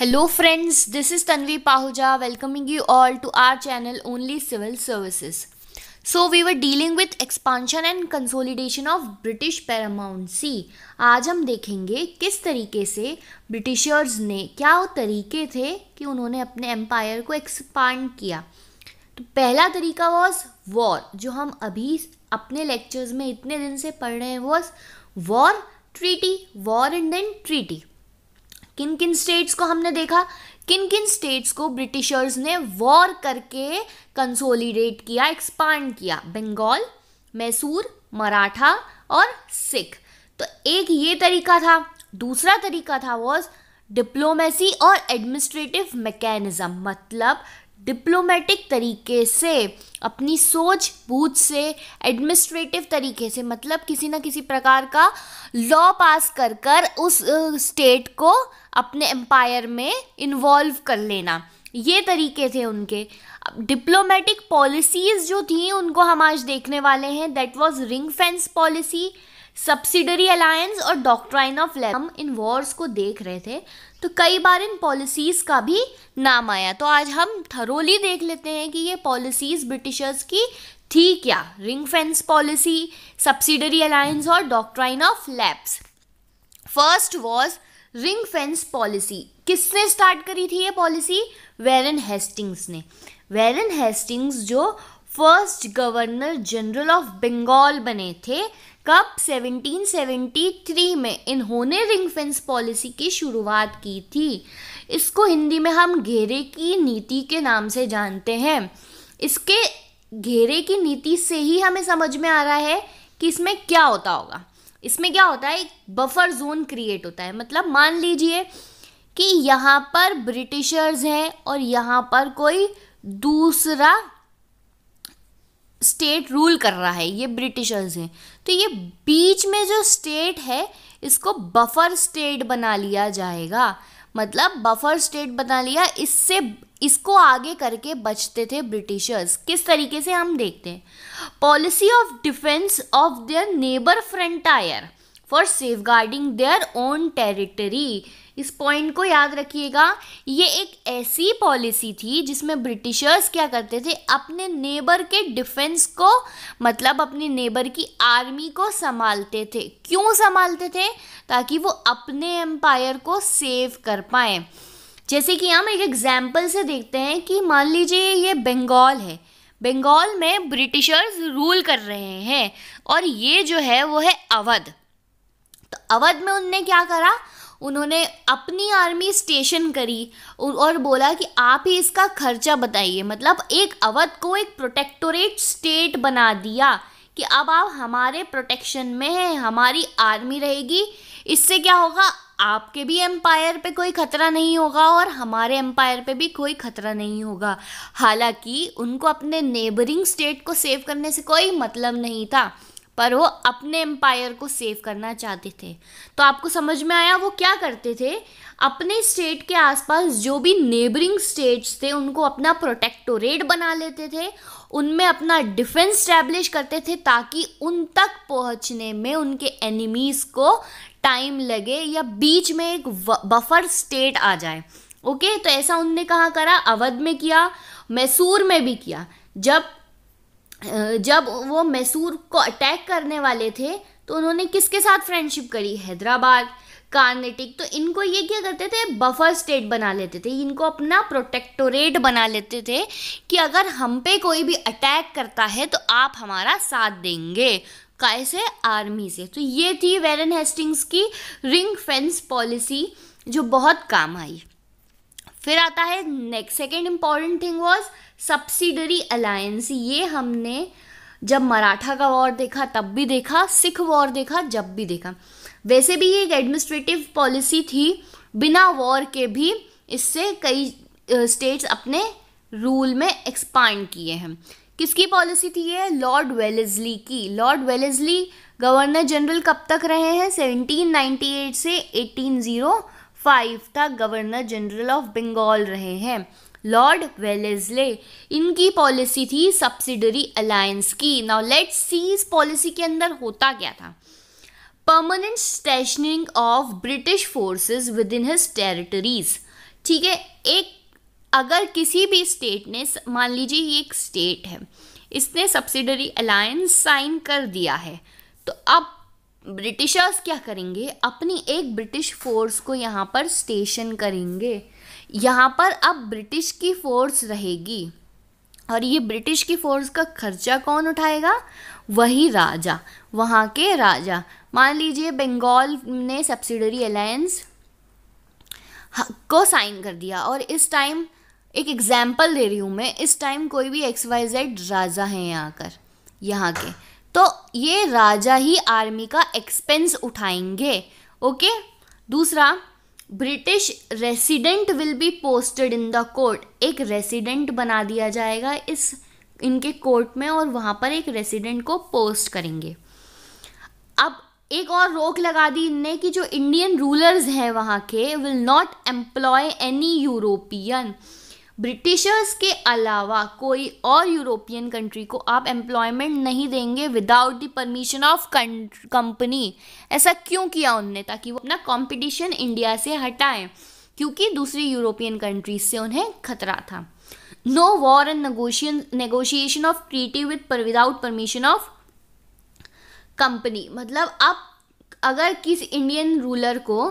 hello friends this is Tanvi Pahuja welcoming you all to our channel only civil services so we were dealing with expansion and consolidation of British paramountcy आज हम देखेंगे किस तरीके से Britishers ने क्या वो तरीके थे कि उन्होंने अपने एम्पायर को एक्सपांड किया तो पहला तरीका वॉज वॉर जो हम अभी अपने लेक्चर्स में इतने दिन से पढ़ रहे हैं was war treaty war and then treaty किन किन स्टेट्स को हमने देखा किन किन स्टेट्स को ब्रिटिशर्स ने वॉर करके कंसोलिडेट किया एक्सपांड किया बंगाल मैसूर मराठा और सिख तो एक ये तरीका था दूसरा तरीका था वॉज डिप्लोमेसी और एडमिनिस्ट्रेटिव मैकेनिज्म मतलब डिप्लोमेटिक तरीके से अपनी सोच बूझ से एडमिनिस्ट्रेटिव तरीके से मतलब किसी ना किसी प्रकार का लॉ पास कर कर उस स्टेट को अपने एम्पायर में इन्वॉल्व कर लेना ये तरीके थे उनके डिप्लोमेटिक पॉलिसीज़ जो थी उनको हम आज देखने वाले हैं that was ring fence policy subsidiary alliance और डॉक्ट्राइन ऑफ लेबर हम इन वॉर्स को देख रहे थे तो कई बार इन पॉलिसीज़ का भी नाम आया तो आज हम थरोली देख लेते हैं कि ये पॉलिसीज़ ब्रिटिशर्स की थी क्या ring fence policy subsidiary alliance और doctrine of lapse first was ring fence policy किसने स्टार्ट करी थी ये पॉलिसी वेरन हेस्टिंग्स ने वेरन हेस्टिंग्स जो first governor general of Bengal बने थे कब 1773 में इन्होंने रिंग फेंस पॉलिसी की शुरुआत की थी इसको हिंदी में हम घेरे की नीति के नाम से जानते हैं इसके घेरे की नीति से ही हमें समझ में आ रहा है कि इसमें क्या होता होगा इसमें क्या होता है एक बफर जोन क्रिएट होता है मतलब मान लीजिए कि यहाँ पर ब्रिटिशर्स हैं और यहाँ पर कोई दूसरा स्टेट रूल कर रहा है ये ब्रिटिशर्स हैं तो ये बीच में जो स्टेट है इसको बफर स्टेट बना लिया जाएगा मतलब बफर स्टेट बना लिया इससे इसको आगे करके बचते थे ब्रिटिशर्स किस तरीके से हम देखते हैं policy of defence of their neighbour frontier for safeguarding their own territory इस पॉइंट को याद रखिएगा ये एक ऐसी पॉलिसी थी जिसमें ब्रिटिशर्स क्या करते थे अपने नेबर के डिफेंस को मतलब अपने नेबर की आर्मी को संभालते थे क्यों संभालते थे ताकि वो अपने एम्पायर को सेव कर पाए जैसे कि हम एक एग्जाम्पल से देखते हैं कि मान लीजिए ये बंगाल है बंगाल में ब्रिटिशर्स रूल कर रहे हैं और ये जो है वो है अवध तो अवध में उनने क्या करा उन्होंने अपनी आर्मी स्टेशन करी और बोला कि आप ही इसका खर्चा बताइए मतलब एक अवध को एक प्रोटेक्टोरेट स्टेट बना दिया कि अब आप हमारे प्रोटेक्शन में हैं हमारी आर्मी रहेगी इससे क्या होगा आपके भी एम्पायर पे कोई खतरा नहीं होगा और हमारे एम्पायर पे भी कोई खतरा नहीं होगा हालांकि उनको अपने नेबरिंग स्टेट को सेव करने से कोई मतलब नहीं था पर वो अपने एम्पायर को सेव करना चाहते थे तो आपको समझ में आया वो क्या करते थे अपने स्टेट के आसपास जो भी नेबरिंग स्टेट्स थे उनको अपना प्रोटेक्टोरेट बना लेते थे उनमें अपना डिफेंस स्टैब्लिश करते थे ताकि उन तक पहुंचने में उनके एनिमीज़ को टाइम लगे या बीच में एक बफर स्टेट आ जाए ओके तो ऐसा उनने कहा करा अवध में किया मैसूर में भी किया जब जब वो मैसूर को अटैक करने वाले थे तो उन्होंने किसके साथ फ्रेंडशिप करी हैदराबाद कार्नेटिक तो इनको ये क्या करते थे बफर स्टेट बना लेते थे इनको अपना प्रोटेक्टोरेट बना लेते थे कि अगर हम पे कोई भी अटैक करता है तो आप हमारा साथ देंगे कैसे आर्मी से तो ये थी वेरन हेस्टिंग्स की रिंग फेंस पॉलिसी जो बहुत काम आई फिर आता है next second important thing was subsidiary alliance ये हमने जब मराठा का वॉर देखा तब भी देखा सिख वॉर देखा जब भी देखा वैसे भी ये एक एडमिनिस्ट्रेटिव पॉलिसी थी बिना वॉर के भी इससे कई स्टेट्स अपने रूल में एक्सपांड किए हैं किसकी पॉलिसी थी ये लॉर्ड वेलेजली की लॉर्ड वेलेजली गवर्नर जनरल कब तक रहे हैं 1798 से 1805 तक गवर्नर जनरल ऑफ बंगाल रहे हैं लॉर्ड वेलेजले इनकी पॉलिसी थी सब्सिडरी अलायंस की नाउ लेट्स सी इस पॉलिसी के अंदर होता क्या था permanent stationing of British forces within his territories ठीक है एक अगर किसी भी स्टेट ने मान लीजिए ये एक स्टेट है इसने सब्सिडरी अलायंस साइन कर दिया है तो अब ब्रिटिशर्स क्या करेंगे अपनी एक ब्रिटिश फोर्स को यहाँ पर स्टेशन करेंगे यहाँ पर अब ब्रिटिश की फ़ोर्स रहेगी और ये ब्रिटिश की फ़ोर्स का खर्चा कौन उठाएगा वही राजा वहाँ के राजा मान लीजिए बंगाल ने सब्सिडरी अलायंस को साइन कर दिया और इस टाइम एक एग्जाम्पल दे रही हूँ मैं इस टाइम कोई भी एक्स वाई जेड राजा हैं यहाँ कर यहाँ के तो ये राजा ही आर्मी का एक्सपेंस उठाएंगे ओके दूसरा British resident will be posted in the court एक रेसिडेंट बना दिया जाएगा इस इनके कोर्ट में और वहाँ पर एक रेसिडेंट को पोस्ट करेंगे अब एक और रोक लगा दी इनने कि जो इंडियन रूलर्स हैं वहाँ के will not employ any European Britishers के अलावा कोई और यूरोपियन कंट्री को आप एम्प्लॉयमेंट नहीं देंगे without the permission of company ऐसा क्यों किया उनने ताकि वो अपना कंपटीशन इंडिया से हटाएं क्योंकि दूसरी यूरोपियन कंट्रीज से उन्हें खतरा था no war and negotiation of treaty with without permission of company मतलब आप अगर किसी इंडियन रूलर को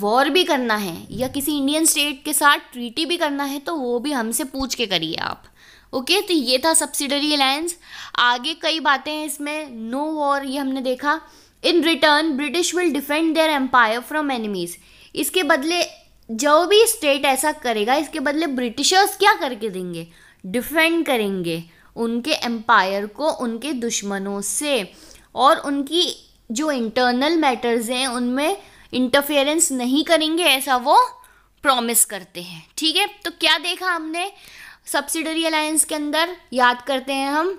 वॉर भी करना है या किसी इंडियन स्टेट के साथ ट्रीटी भी करना है तो वो भी हमसे पूछ के करिए आप ओके okay, तो ये था सब्सिडरी अलायंस आगे कई बातें हैं इसमें नो वॉर ये हमने देखा in return British will defend their empire from enemies इसके बदले जो भी स्टेट ऐसा करेगा इसके बदले ब्रिटिशर्स क्या करके देंगे डिफेंड करेंगे उनके एम्पायर को उनके दुश्मनों से और उनकी जो इंटरनल मैटर्स हैं उनमें इंटरफेरेंस नहीं करेंगे ऐसा वो प्रॉमिस करते हैं ठीक है तो क्या देखा हमने सब्सिडरी अलायंस के अंदर याद करते हैं हम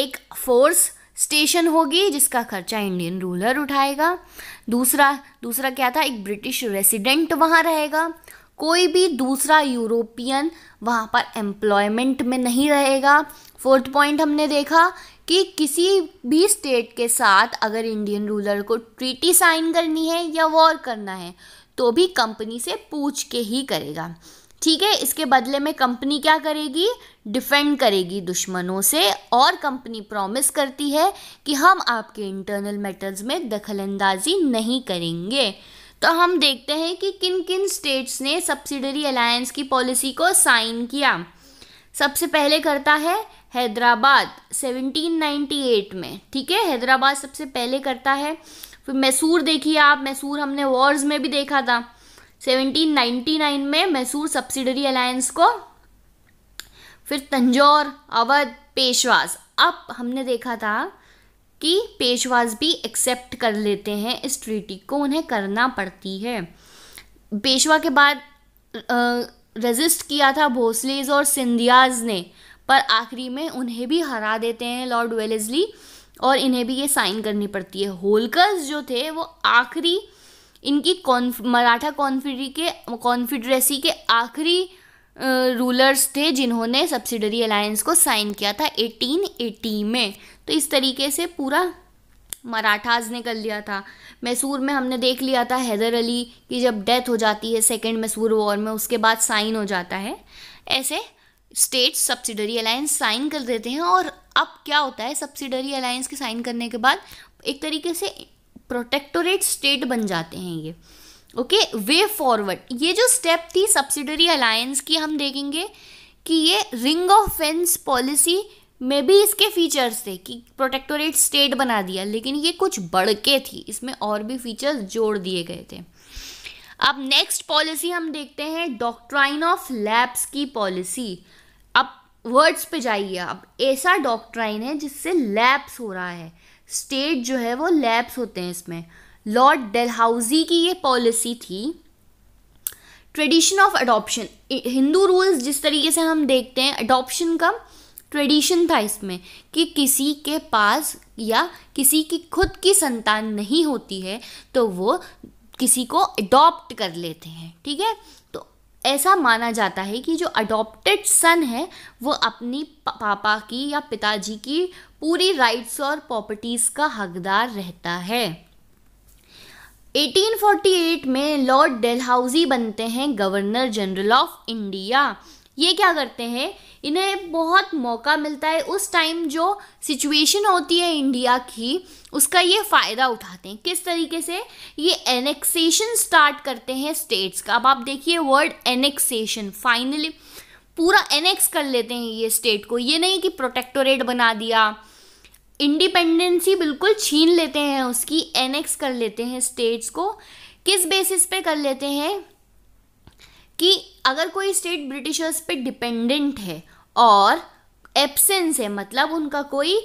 एक फोर्स स्टेशन होगी जिसका खर्चा इंडियन रूलर उठाएगा दूसरा दूसरा क्या था एक ब्रिटिश रेसिडेंट वहाँ रहेगा कोई भी दूसरा यूरोपियन वहाँ पर एम्प्लॉयमेंट में नहीं रहेगा फोर्थ पॉइंट हमने देखा कि किसी भी स्टेट के साथ अगर इंडियन रूलर को ट्रीटी साइन करनी है या वॉर करना है तो भी कंपनी से पूछ के ही करेगा ठीक है इसके बदले में कंपनी क्या करेगी डिफेंड करेगी दुश्मनों से और कंपनी प्रॉमिस करती है कि हम आपके इंटरनल मैटर्स में दखलंदाजी नहीं करेंगे तो हम देखते हैं कि किन किन स्टेट्स ने सब्सिडरी अलायंस की पॉलिसी को साइन किया सबसे पहले करता है हैदराबाद 1798 में ठीक है हैदराबाद सबसे पहले करता है फिर मैसूर देखिए आप मैसूर हमने वॉर्स में भी देखा था 1799 में मैसूर सब्सिडरी अलायंस को फिर तंजौर अवध पेशवास अब हमने देखा था कि पेशवास भी एक्सेप्ट कर लेते हैं इस ट्रीटी को उन्हें करना पड़ती है पेशवा के बाद रेजिस्ट किया था भोसलेज और सिंधियाज ने पर आखिरी में उन्हें भी हरा देते हैं लॉर्ड वेलेजली और इन्हें भी ये साइन करनी पड़ती है होलकर्स जो थे वो आखिरी इनकी कॉन्फ मराठा कॉन्फिडरी के कॉन्फिड्रेसी के आखिरी रूलर्स थे जिन्होंने सब्सिडरी अलायंस को साइन किया था 1880 में तो इस तरीके से पूरा मराठाज ने कर लिया था मैसूर में हमने देख लिया था हैदर अली की जब डेथ हो जाती है सेकेंड मैसूर वॉर में उसके बाद साइन हो जाता है ऐसे स्टेट सब्सिडरी अलायंस साइन कर देते हैं और अब क्या होता है सब्सिडरी अलायंस के साइन करने के बाद एक तरीके से प्रोटेक्टोरेट स्टेट बन जाते हैं ये ओके वे फॉरवर्ड ये जो स्टेप थी सब्सिडरी अलायंस की हम देखेंगे कि ये ring of fence policy may be इसके फीचर्स थे कि प्रोटेक्टोरेट स्टेट बना दिया लेकिन ये कुछ बढ़ के थी इसमें और भी फीचर्स जोड़ दिए गए थे अब नेक्स्ट पॉलिसी हम देखते हैं डॉक्ट्राइन ऑफ लैब्स की पॉलिसी अब वर्ड्स पे जाइए अब ऐसा डॉक्ट्राइन है जिससे लैब्स हो रहा है स्टेट जो है वो लैब्स होते हैं इसमें लॉर्ड डेलहाउजी की ये पॉलिसी थी tradition of adoption Hindu rules जिस तरीके से हम देखते हैं अडॉप्शन का ट्रेडिशन था इसमें कि किसी के पास या किसी की खुद की संतान नहीं होती है तो वो किसी को अडॉप्ट कर लेते हैं ठीक है तो ऐसा माना जाता है कि जो अडॉप्टेड सन है वो अपनी पापा की या पिताजी की पूरी राइट्स और प्रॉपर्टीज़ का हकदार रहता है 1848 में लॉर्ड डेलहाउजी बनते हैं गवर्नर जनरल ऑफ इंडिया ये क्या करते हैं इन्हें बहुत मौका मिलता है उस टाइम जो सिचुएशन होती है इंडिया की उसका ये फ़ायदा उठाते हैं किस तरीके से ये एनेक्सेशन स्टार्ट करते हैं स्टेट्स का अब आप देखिए वर्ड एनेक्सेशन फाइनली पूरा एनेक्स कर लेते हैं ये स्टेट को ये नहीं कि प्रोटेक्टोरेट बना दिया इंडिपेंडेंसी बिल्कुल छीन लेते हैं उसकी एनेक्स कर लेते हैं स्टेट्स को किस बेसिस पे कर लेते हैं कि अगर कोई स्टेट ब्रिटिशर्स पे डिपेंडेंट है और एब्सेंस है मतलब उनका कोई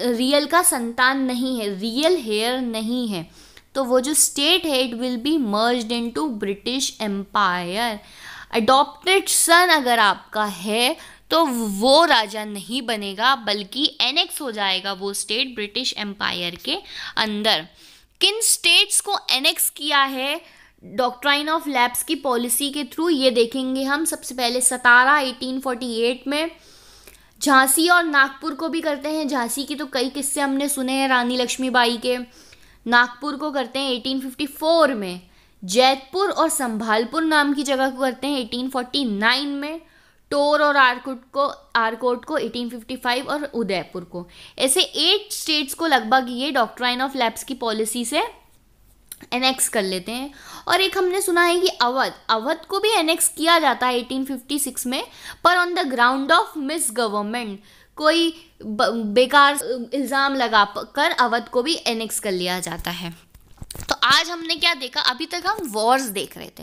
रियल का संतान नहीं है रियल हेयर नहीं है तो वो जो स्टेट है it will be merge into British empire adopted son अगर आपका है तो वो राजा नहीं बनेगा बल्कि एनेक्स हो जाएगा वो स्टेट ब्रिटिश एम्पायर के अंदर किन स्टेट्स को एनेक्स किया है डॉक्ट्राइन ऑफ लैब्स की पॉलिसी के थ्रू ये देखेंगे हम सबसे पहले सतारा 1848 में झांसी और नागपुर को भी करते हैं झांसी के तो कई किस्से हमने सुने हैं रानी लक्ष्मीबाई के नागपुर को करते हैं 1854 में जैतपुर और संभालपुर नाम की जगह को करते हैं 1849 में टोर और आरकोट को आरकोट को 1855 और उदयपुर को ऐसे एट स्टेट्स को लगभग ये डॉक्ट्राइन ऑफ लैब्स की पॉलिसी से एनेक्स कर लेते हैं और एक हमने सुना है कि अवध अवध को भी एनेक्स किया जाता है 1856 में पर on the ground of misgovernment कोई बेकार इल्ज़ाम लगा कर अवध को भी एनेक्स कर लिया जाता है तो आज हमने क्या देखा अभी तक हम वॉर्स देख रहे थे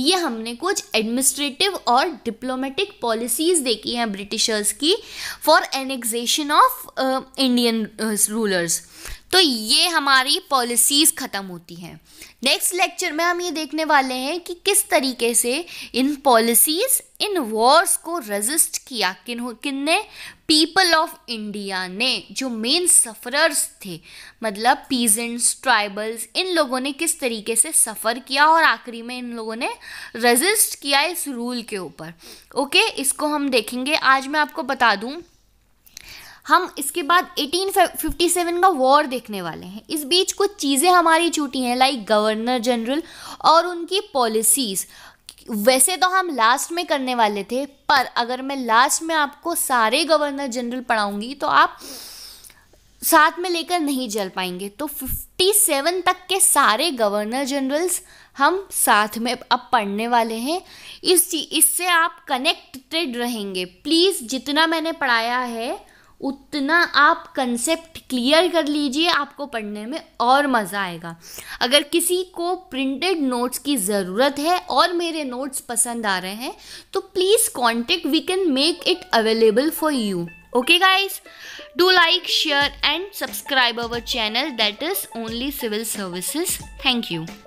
ये हमने कुछ एडमिनिस्ट्रेटिव और डिप्लोमेटिक पॉलिसीज देखी हैं ब्रिटिशर्स की for annexation of Indian rulers तो ये हमारी पॉलिसीज़ ख़त्म होती हैं नेक्स्ट लेक्चर में हम ये देखने वाले हैं कि किस तरीके से इन पॉलिसीज़ इन वॉर्स को रजिस्ट किया किन ने पीपल ऑफ इंडिया ने जो मेन सफरर्स थे मतलब पीजेंट्स ट्राइबल्स इन लोगों ने किस तरीके से सफ़र किया और आखिरी में इन लोगों ने रजिस्ट किया इस रूल के ऊपर ओके इसको हम देखेंगे आज मैं आपको बता दूँ हम इसके बाद 1857 का वॉर देखने वाले हैं इस बीच कुछ चीज़ें हमारी छूटी हैं लाइक गवर्नर जनरल और उनकी पॉलिसीज़ वैसे तो हम लास्ट में करने वाले थे पर अगर मैं लास्ट में आपको सारे गवर्नर जनरल पढ़ाऊंगी तो आप साथ में लेकर नहीं चल पाएंगे तो 57 तक के सारे गवर्नर जनरल्स हम साथ में अब पढ़ने वाले हैं इस इससे आप कनेक्टेड रहेंगे प्लीज़ जितना मैंने पढ़ाया है उतना आप कंसेप्ट क्लियर कर लीजिए आपको पढ़ने में और मज़ा आएगा अगर किसी को प्रिंटेड नोट्स की ज़रूरत है और मेरे नोट्स पसंद आ रहे हैं तो please contact we can make it available for you okay guys do like share and subscribe our channel that is only civil services thank you